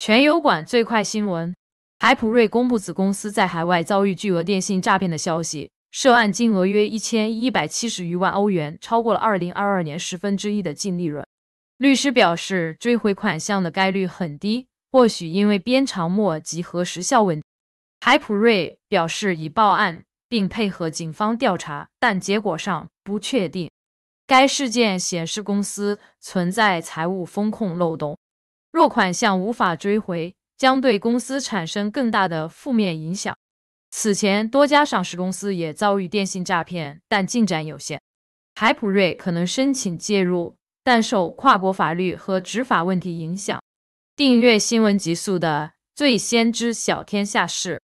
全油管最快新闻：海普瑞公布子公司在海外遭遇巨额电信诈骗的消息，涉案金额约一千一百七十余万欧元，超过了二零二二年十分之一的净利润。律师表示，追回款项的概率很低，或许因为鞭长末及和时效问题。海普瑞表示已报案并配合警方调查，但结果上不确定。该事件显示公司存在财务风控漏洞。若款项无法追回，将对公司产生更大的负面影响。此前多家上市公司也遭遇电信诈骗，但进展有限。海普瑞可能申请介入，但受跨国法律和执法问题影响。订阅《新闻极速》的，最先知晓天下事。